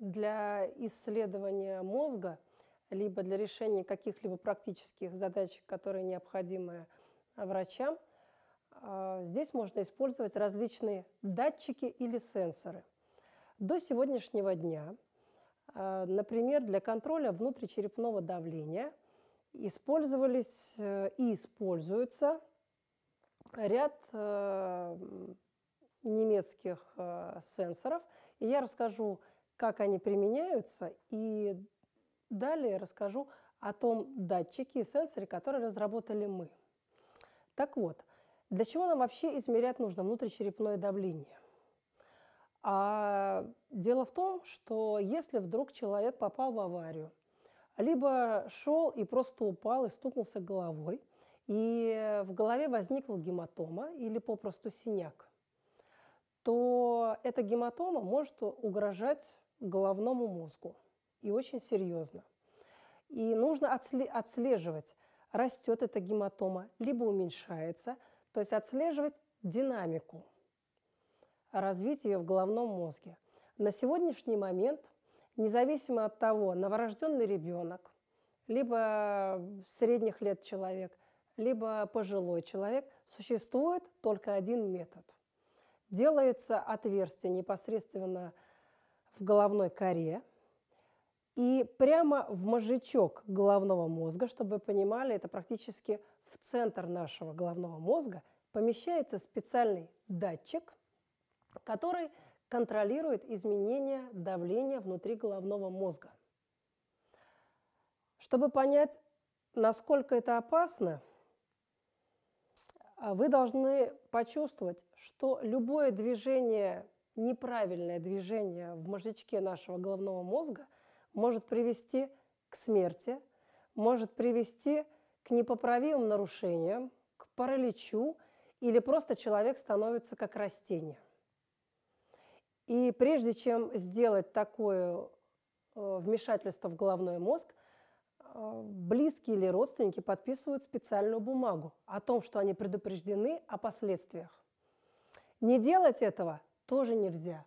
для исследования мозга, либо для решения каких-либо практических задач, которые необходимы а, врачам, а, здесь можно использовать различные датчики или сенсоры. До сегодняшнего дня, а, например, для контроля внутричерепного давления использовались э, и используются ряд э, немецких э, сенсоров. И я расскажу как они применяются, и далее расскажу о том датчике и сенсоре, который разработали мы. Так вот, для чего нам вообще измерять нужно внутричерепное давление? А дело в том, что если вдруг человек попал в аварию, либо шел и просто упал и стукнулся головой, и в голове возникла гематома или попросту синяк, то эта гематома может угрожать головному мозгу. И очень серьезно. И нужно отслеживать, растет эта гематома, либо уменьшается. То есть отслеживать динамику развития ее в головном мозге. На сегодняшний момент, независимо от того, новорожденный ребенок, либо средних лет человек, либо пожилой человек, существует только один метод. Делается отверстие непосредственно в головной коре и прямо в мозжечок головного мозга, чтобы вы понимали, это практически в центр нашего головного мозга помещается специальный датчик, который контролирует изменения давления внутри головного мозга. Чтобы понять, насколько это опасно, а, вы должны почувствовать, что любое движение неправильное движение в мозжечке нашего головного мозга может привести к смерти, может привести к непоправимым нарушениям, к параличу или просто человек становится как растение. И прежде чем сделать такое э, вмешательство в головной мозг, э, близкие или родственники подписывают специальную бумагу о том, что они предупреждены о последствиях. Не делать этого тоже нельзя,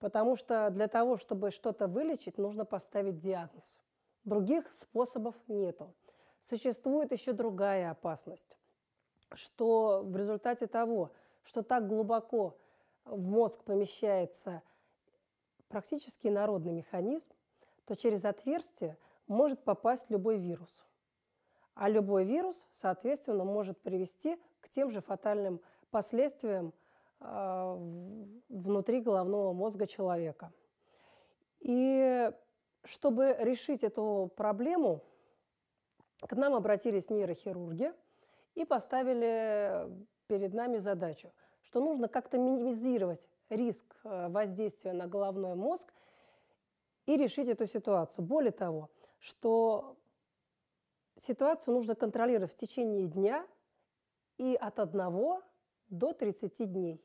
потому что для того, чтобы что-то вылечить, нужно поставить диагноз. Других способов нету. Существует еще другая опасность, что в результате того, что так глубоко в мозг помещается практически народный механизм, то через отверстие может попасть любой вирус. А любой вирус, соответственно, может привести к тем же фатальным последствиям – а, внутри головного мозга человека. И чтобы решить эту проблему, к нам обратились нейрохирурги и поставили перед нами задачу, что нужно как-то минимизировать риск э, воздействия на головной мозг и решить эту ситуацию. Более того, что ситуацию нужно контролировать в течение дня и от 1 до 30 дней.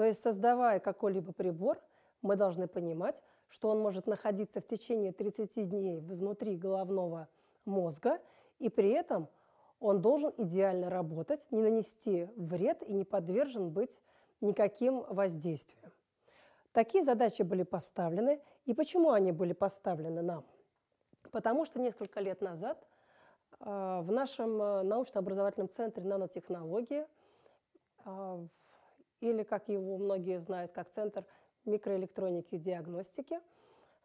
То есть, создавая какой-либо прибор, мы должны понимать, что он может находиться в течение 30 дней внутри головного мозга, и при этом он должен идеально работать, не нанести вред и не подвержен быть никаким воздействиям. Такие задачи были поставлены. И почему они были поставлены нам? Потому что несколько лет назад э, в нашем э, научно-образовательном центре нанотехнологии в э, или, как его многие знают, как Центр микроэлектроники и диагностики,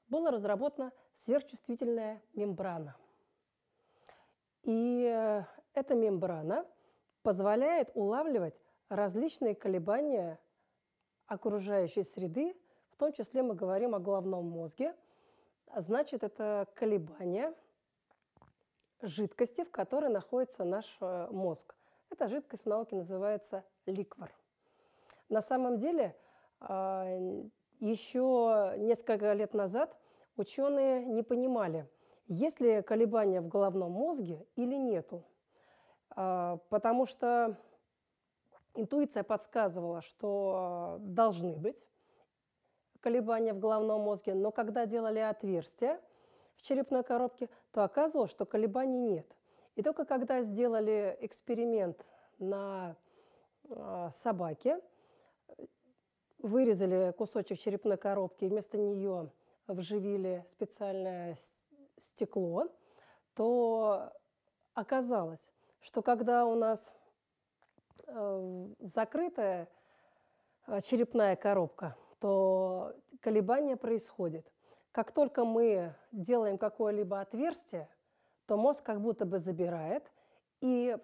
была разработана сверхчувствительная мембрана. И э, эта мембрана позволяет улавливать различные колебания окружающей среды, в том числе мы говорим о головном мозге. А значит, это колебания жидкости, в которой находится наш э, мозг. Эта жидкость в науке называется ликвор – на самом деле, а, еще несколько лет назад ученые не понимали, есть ли колебания в головном мозге или нету. А, потому что интуиция подсказывала, что должны быть колебания в головном мозге, но когда делали отверстия в черепной коробке, то оказывалось, что колебаний нет. И только когда сделали эксперимент на а, собаке, вырезали кусочек черепной коробки и вместо нее вживили специальное стекло, то оказалось, что когда у нас э, закрытая э, черепная коробка, то колебания происходят. Как только мы делаем какое-либо отверстие, то мозг как будто бы забирает, и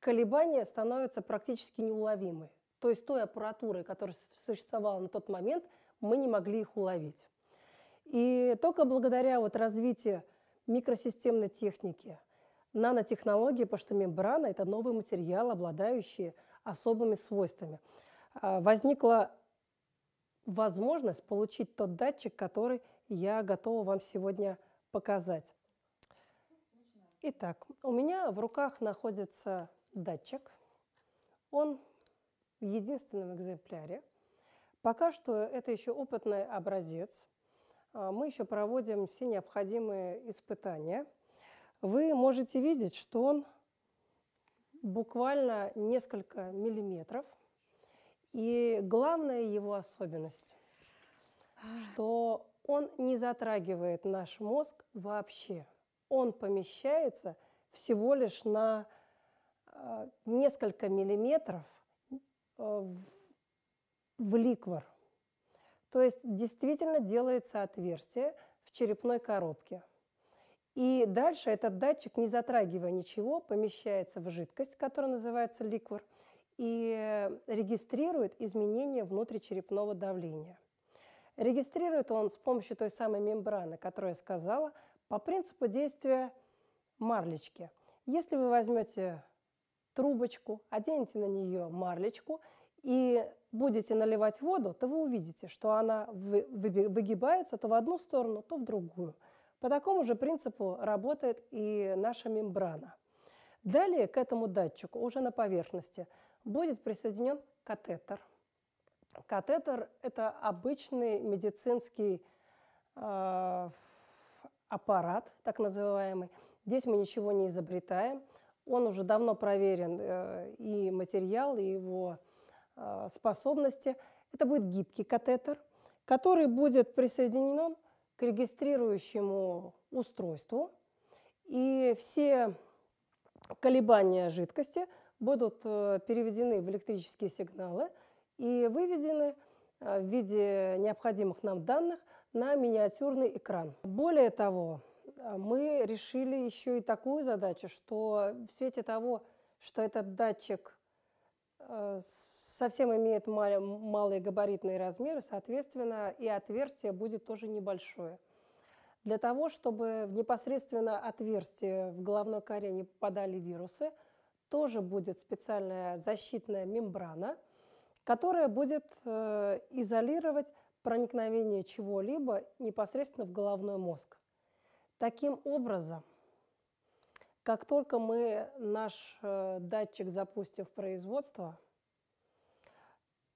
колебания становятся практически неуловимыми. То есть той аппаратурой, которая существовала на тот момент, мы не могли их уловить. И только благодаря вот развитию микросистемной техники, нанотехнологии что мембрана – это новый материал, обладающий особыми свойствами. А, возникла возможность получить тот датчик, который я готова вам сегодня показать. Итак, у меня в руках находится датчик. Он в единственном экземпляре. Пока что это еще опытный образец. А, мы еще проводим все необходимые испытания. Вы можете видеть, что он буквально несколько миллиметров. И главная его особенность, что он не затрагивает наш мозг вообще. Он помещается всего лишь на а, несколько миллиметров – Э, в ликвор. То есть действительно делается отверстие в черепной коробке. И дальше этот датчик, не затрагивая ничего, помещается в жидкость, которая называется ликвор, и регистрирует изменения внутричерепного давления. Регистрирует он с помощью той самой мембраны, которую я сказала, по принципу действия марлечки. Если вы возьмете трубочку, оденете на нее марлечку и будете наливать воду, то вы увидите, что она выгибается то в одну сторону, то в другую. По такому же принципу работает и наша мембрана. Далее к этому датчику уже на поверхности будет присоединен катетер. Катетер – это обычный медицинский э, аппарат, так называемый. Здесь мы ничего не изобретаем – он уже давно проверен э, и материал, и его а, способности. Это будет гибкий катетер, который будет присоединен к регистрирующему устройству. И все колебания жидкости будут э, переведены в электрические сигналы и выведены э, в виде необходимых нам данных на миниатюрный экран. Более того, а, мы решили еще и такую задачу, что в свете того, что этот датчик э, совсем имеет малые габаритные размеры, соответственно, и отверстие будет тоже небольшое. Для того, чтобы в непосредственно отверстие в головной коре не попадали вирусы, тоже будет специальная защитная мембрана, которая будет э, изолировать проникновение чего-либо непосредственно в головной мозг. Таким образом, как только мы наш э, датчик запустим в производство,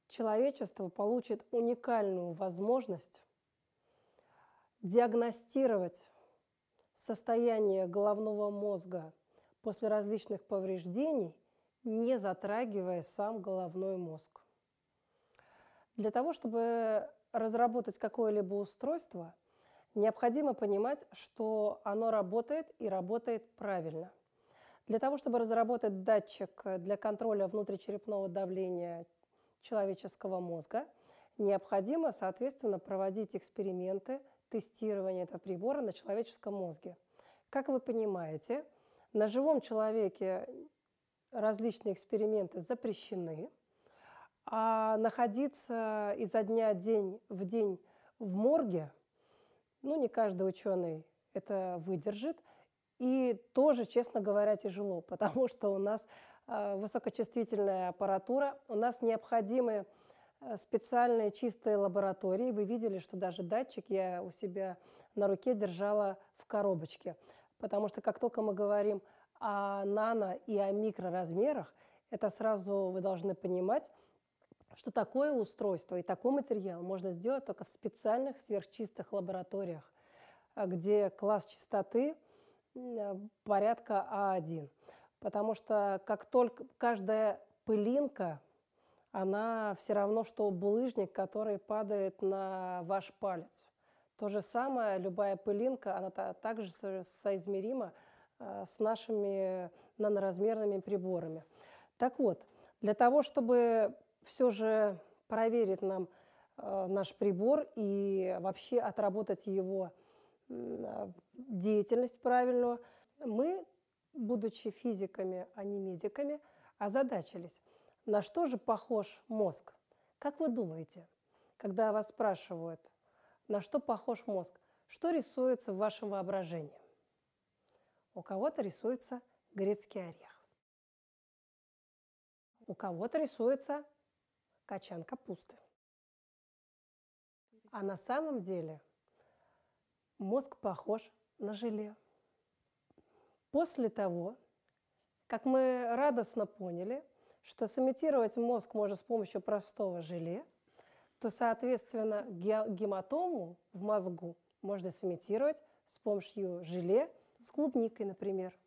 человечество получит уникальную возможность диагностировать состояние головного мозга после различных повреждений, не затрагивая сам головной мозг. Для того, чтобы разработать какое-либо устройство – необходимо понимать, что оно работает и работает правильно. Для того, чтобы разработать датчик для контроля внутричерепного давления человеческого мозга, необходимо, соответственно, проводить эксперименты тестирование этого прибора на человеческом мозге. Как вы понимаете, на живом человеке различные эксперименты запрещены, а находиться изо дня день в день в морге – ну, не каждый ученый это выдержит. И тоже, честно говоря, тяжело, потому что у нас э, высокочувствительная аппаратура, у нас необходимы э, специальные чистые лаборатории. Вы видели, что даже датчик я у себя на руке держала в коробочке. Потому что как только мы говорим о нано и о микроразмерах, это сразу вы должны понимать, что такое устройство и такой материал можно сделать только в специальных сверхчистых лабораториях, э, где класс чистоты э, порядка А1. Потому что как только каждая пылинка, она все равно, что булыжник, который падает на ваш палец. То же самое, любая пылинка, она также соизмерима э, с нашими наноразмерными приборами. Так вот, для того, чтобы все же проверит нам э, наш прибор и вообще отработать его деятельность правильную. Мы, будучи физиками, а не медиками, озадачились, на что же похож мозг? Как вы думаете, когда вас спрашивают, на что похож мозг, что рисуется в вашем воображении? У кого-то рисуется грецкий орех. У кого-то рисуется качан капусты. А на самом деле мозг похож на желе. После того, как мы радостно поняли, что сымитировать мозг можно с помощью простого желе, то, соответственно, гематому в мозгу можно сымитировать с помощью желе с клубникой, например.